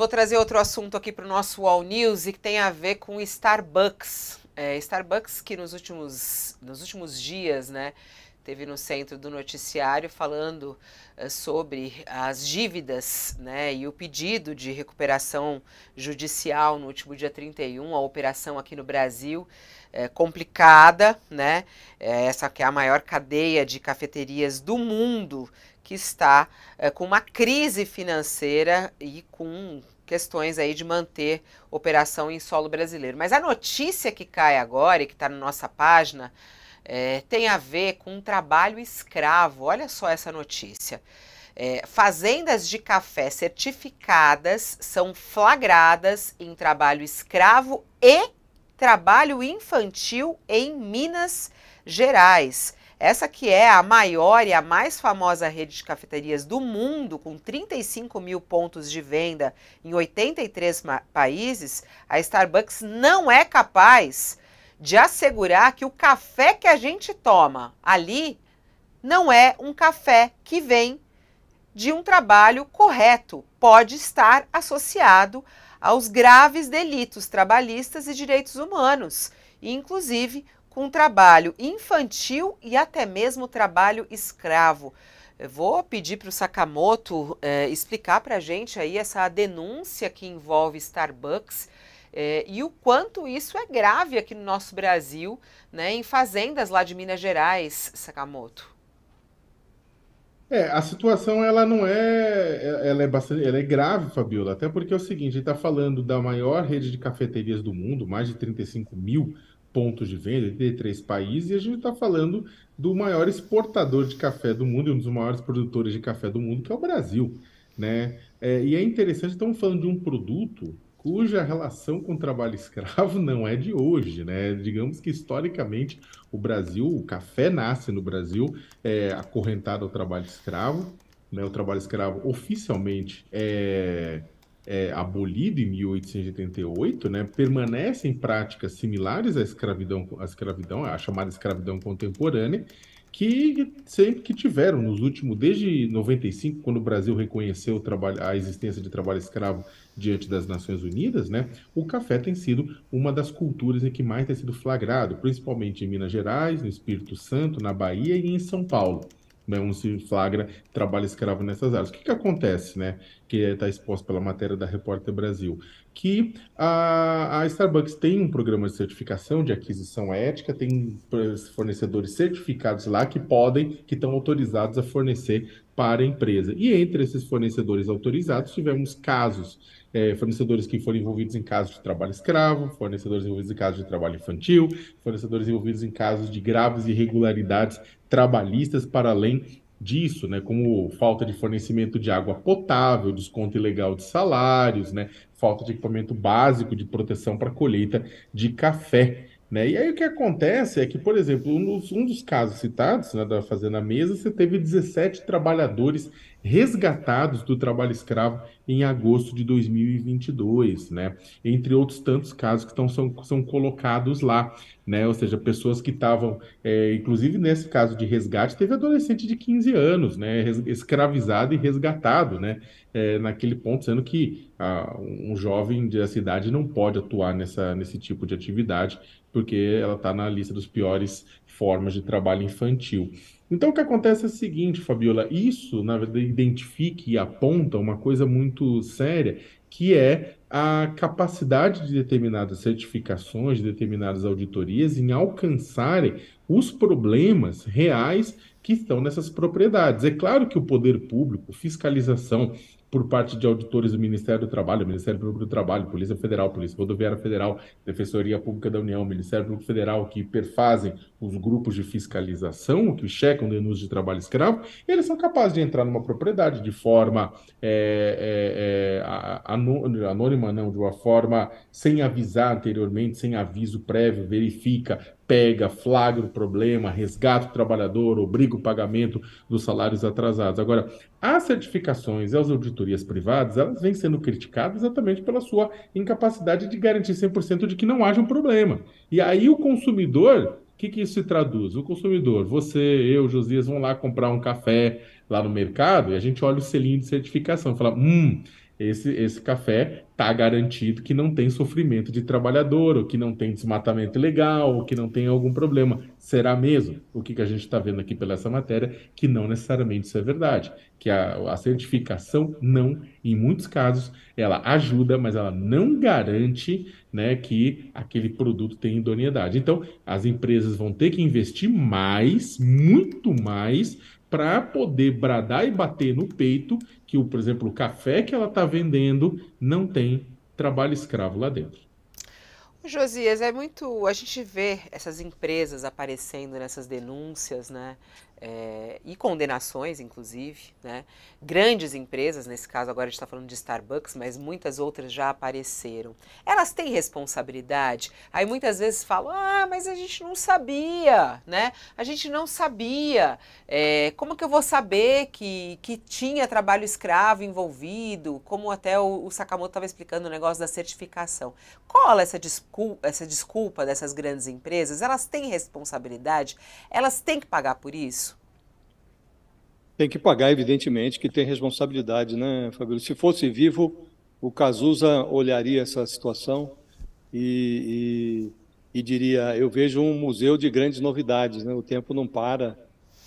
Vou trazer outro assunto aqui para o nosso All News e que tem a ver com Starbucks. É, Starbucks que nos últimos, nos últimos dias, né, teve no centro do noticiário falando uh, sobre as dívidas né, e o pedido de recuperação judicial no último dia 31, a operação aqui no Brasil. É, complicada, né? É, essa que é a maior cadeia de cafeterias do mundo que está é, com uma crise financeira e com questões aí de manter operação em solo brasileiro. Mas a notícia que cai agora e que está na nossa página é, tem a ver com um trabalho escravo. Olha só essa notícia. É, fazendas de café certificadas são flagradas em trabalho escravo e trabalho infantil em Minas Gerais. Essa que é a maior e a mais famosa rede de cafeterias do mundo, com 35 mil pontos de venda em 83 países, a Starbucks não é capaz de assegurar que o café que a gente toma ali não é um café que vem de um trabalho correto, pode estar associado aos graves delitos trabalhistas e direitos humanos, inclusive com trabalho infantil e até mesmo trabalho escravo. Eu vou pedir para o Sakamoto é, explicar para a gente aí essa denúncia que envolve Starbucks é, e o quanto isso é grave aqui no nosso Brasil, né, em fazendas lá de Minas Gerais, Sakamoto. É, a situação ela não é, é ela é bastante, ela é grave, Fabiola, até porque é o seguinte, a gente está falando da maior rede de cafeterias do mundo, mais de 35 mil pontos de venda de três países, e a gente está falando do maior exportador de café do mundo e um dos maiores produtores de café do mundo, que é o Brasil, né? É, e é interessante, estamos falando de um produto cuja relação com o trabalho escravo não é de hoje, né? Digamos que historicamente o Brasil, o café nasce no Brasil é, acorrentado ao trabalho escravo, né? O trabalho escravo oficialmente é, é abolido em 1888, né? Permanecem práticas similares à escravidão, à escravidão, à chamada escravidão contemporânea, que sempre que tiveram nos últimos desde 95 quando o Brasil reconheceu trabalho, a existência de trabalho escravo diante das Nações Unidas, né? O café tem sido uma das culturas em que mais tem sido flagrado, principalmente em Minas Gerais, no Espírito Santo, na Bahia e em São Paulo né, um se flagra trabalho escravo nessas áreas. O que, que acontece, né? Que está exposto pela matéria da Repórter Brasil, que a, a Starbucks tem um programa de certificação de aquisição ética, tem eh, fornecedores certificados lá que podem, que estão autorizados a fornecer para a empresa. E entre esses fornecedores autorizados, tivemos casos, eh, fornecedores que foram envolvidos em casos de trabalho escravo, fornecedores envolvidos em casos de trabalho infantil, fornecedores envolvidos em casos de graves irregularidades trabalhistas para além disso, né, como falta de fornecimento de água potável, desconto ilegal de salários, né, falta de equipamento básico de proteção para colheita de café. Né? E aí o que acontece é que, por exemplo, um dos, um dos casos citados né, da Fazenda Mesa, você teve 17 trabalhadores resgatados do trabalho escravo em agosto de 2022, né? Entre outros tantos casos que estão são, são colocados lá, né? Ou seja, pessoas que estavam, é, inclusive nesse caso de resgate, teve adolescente de 15 anos, né? escravizado e resgatado, né? É, naquele ponto, sendo que ah, um jovem da cidade não pode atuar nessa, nesse tipo de atividade, porque ela está na lista dos piores formas de trabalho infantil. Então, o que acontece é o seguinte, Fabiola: isso, na verdade, identifica e aponta uma coisa muito séria, que é a capacidade de determinadas certificações, de determinadas auditorias em alcançarem os problemas reais que estão nessas propriedades. É claro que o poder público, fiscalização, por parte de auditores do Ministério do Trabalho, Ministério Público do Trabalho, Polícia Federal, Polícia Rodoviária Federal, Defensoria Pública da União, Ministério Público Federal, que perfazem os grupos de fiscalização, que checam denúncias de trabalho escravo, eles são capazes de entrar numa propriedade de forma é, é, anônima, não, de uma forma sem avisar anteriormente, sem aviso prévio, verifica, pega, flagra o problema, resgata o trabalhador, obriga o pagamento dos salários atrasados. Agora, as certificações e as auditorias privadas, elas vêm sendo criticadas exatamente pela sua incapacidade de garantir 100% de que não haja um problema. E aí o consumidor, o que, que isso se traduz? O consumidor, você, eu, Josias, vão lá comprar um café lá no mercado e a gente olha o selinho de certificação e fala, hum, esse, esse café está garantido que não tem sofrimento de trabalhador, ou que não tem desmatamento ilegal, ou que não tem algum problema. Será mesmo? O que, que a gente está vendo aqui pela essa matéria, que não necessariamente isso é verdade, que a, a certificação não, em muitos casos, ela ajuda, mas ela não garante né, que aquele produto tem idoneidade. Então, as empresas vão ter que investir mais, muito mais, para poder bradar e bater no peito que, o, por exemplo, o café que ela está vendendo não tem trabalho escravo lá dentro. Josias, é muito. A gente vê essas empresas aparecendo nessas denúncias, né? é, e condenações, inclusive. Né? Grandes empresas, nesse caso agora a gente está falando de Starbucks, mas muitas outras já apareceram. Elas têm responsabilidade. Aí muitas vezes falam: ah, mas a gente não sabia, né? A gente não sabia. É, como que eu vou saber que, que tinha trabalho escravo envolvido? Como até o, o Sakamoto estava explicando o negócio da certificação. Cola essa desculpa, essa desculpa dessas grandes empresas, elas têm responsabilidade, elas têm que pagar por isso. Tem que pagar, evidentemente, que tem responsabilidade, né, Fabíola? Se fosse vivo, o Cazuza olharia essa situação e, e, e, diria: eu vejo um museu de grandes novidades, né? o tempo não para,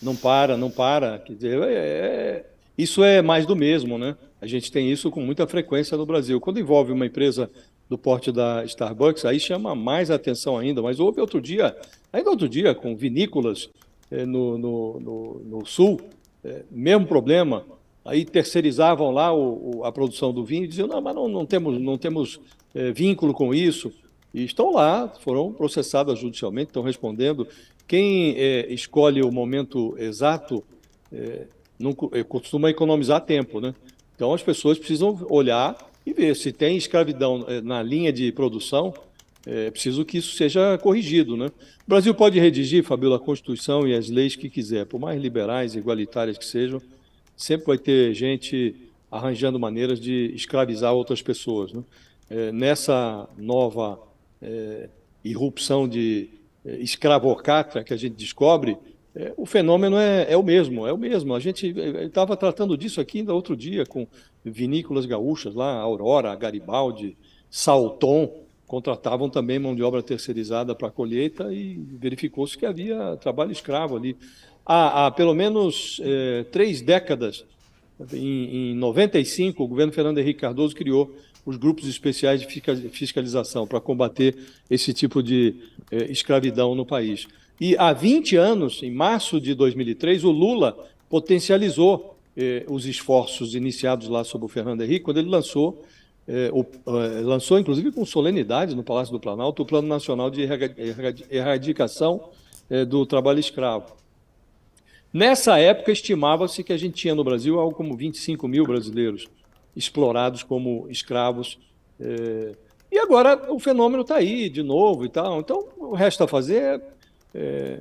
não para, não para. Quer dizer, é, é, isso é mais do mesmo, né? A gente tem isso com muita frequência no Brasil. Quando envolve uma empresa do porte da Starbucks, aí chama mais atenção ainda. Mas houve outro dia, ainda outro dia, com vinícolas é, no, no, no, no sul é, mesmo problema, aí terceirizavam lá o, o, a produção do vinho e diziam, não, mas não, não temos, não temos é, vínculo com isso. E estão lá, foram processadas judicialmente, estão respondendo. Quem é, escolhe o momento exato é, não, é, costuma economizar tempo, né? Então as pessoas precisam olhar e ver se tem escravidão é, na linha de produção, é preciso que isso seja corrigido. Né? O Brasil pode redigir, Fabíola, a Constituição e as leis que quiser, por mais liberais e igualitárias que sejam, sempre vai ter gente arranjando maneiras de escravizar outras pessoas. Né? É, nessa nova é, irrupção de é, que a gente descobre, é, o fenômeno é, é, o mesmo, é o mesmo. A gente estava é, é, tratando disso aqui ainda outro dia com vinícolas gaúchas lá, Aurora, Garibaldi, Salton, contratavam também mão de obra terceirizada para colheita e verificou-se que havia trabalho escravo ali. Há, há pelo menos é, três décadas, em, em 95, o governo Fernando Henrique Cardoso criou os grupos especiais de fiscalização para combater esse tipo de eh, escravidão no país. E há 20 anos, em março de 2003, o Lula potencializou eh, os esforços iniciados lá sob o Fernando Henrique, quando ele lançou é, o, é, lançou, inclusive com solenidade no Palácio do Planalto, o Plano Nacional de Erradicação é, do Trabalho Escravo. Nessa época, estimava-se que a gente tinha no Brasil algo como 25 mil brasileiros explorados como escravos. É, e agora o fenômeno está aí de novo e tal. Então, o resto a fazer é,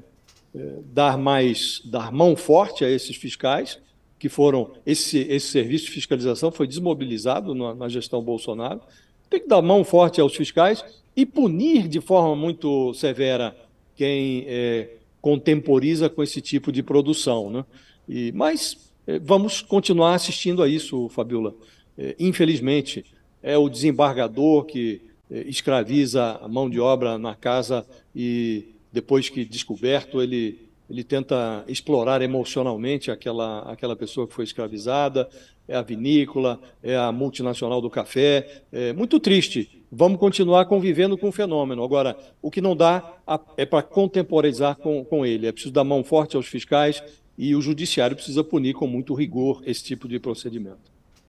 é, dar mais, dar mão forte a esses fiscais que foram esse, esse serviço de fiscalização foi desmobilizado na, na gestão Bolsonaro. Tem que dar mão forte aos fiscais e punir de forma muito severa quem é, contemporiza com esse tipo de produção. Né? E, mas é, vamos continuar assistindo a isso, Fabiola. É, infelizmente, é o desembargador que é, escraviza a mão de obra na casa e depois que descoberto ele ele tenta explorar emocionalmente aquela, aquela pessoa que foi escravizada, é a vinícola, é a multinacional do café. É muito triste. Vamos continuar convivendo com o fenômeno. Agora, o que não dá é para contemporizar com, com ele. É preciso dar mão forte aos fiscais e o judiciário precisa punir com muito rigor esse tipo de procedimento.